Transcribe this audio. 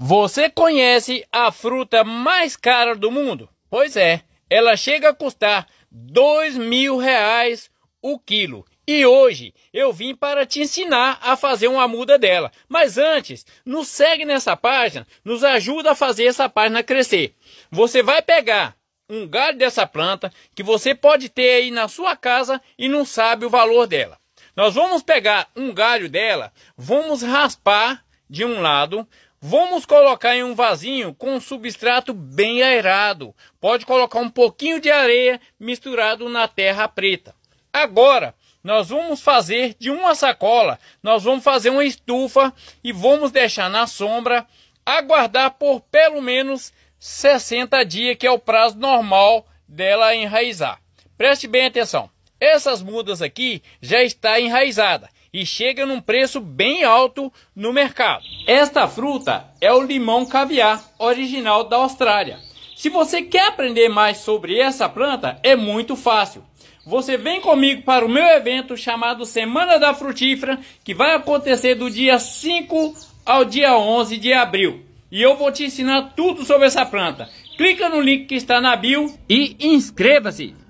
Você conhece a fruta mais cara do mundo? Pois é, ela chega a custar dois mil reais o quilo. E hoje eu vim para te ensinar a fazer uma muda dela. Mas antes, nos segue nessa página, nos ajuda a fazer essa página crescer. Você vai pegar um galho dessa planta que você pode ter aí na sua casa e não sabe o valor dela. Nós vamos pegar um galho dela, vamos raspar de um lado, Vamos colocar em um vasinho com um substrato bem aerado. Pode colocar um pouquinho de areia misturado na terra preta. Agora, nós vamos fazer de uma sacola, nós vamos fazer uma estufa e vamos deixar na sombra, aguardar por pelo menos 60 dias, que é o prazo normal dela enraizar. Preste bem atenção. Essas mudas aqui já está enraizada e chega num preço bem alto no mercado. Esta fruta é o limão caviar, original da Austrália. Se você quer aprender mais sobre essa planta, é muito fácil. Você vem comigo para o meu evento chamado Semana da Frutífera, que vai acontecer do dia 5 ao dia 11 de abril. E eu vou te ensinar tudo sobre essa planta. Clica no link que está na bio e inscreva-se.